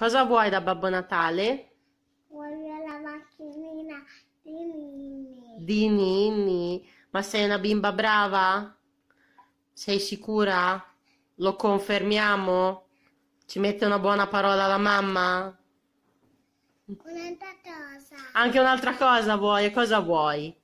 Cosa vuoi da Babbo Natale? Voglio la macchinina di Nini. Di Nini? Ma sei una bimba brava? Sei sicura? Lo confermiamo? Ci mette una buona parola la mamma? Un'altra cosa. Anche un'altra cosa vuoi? Cosa vuoi?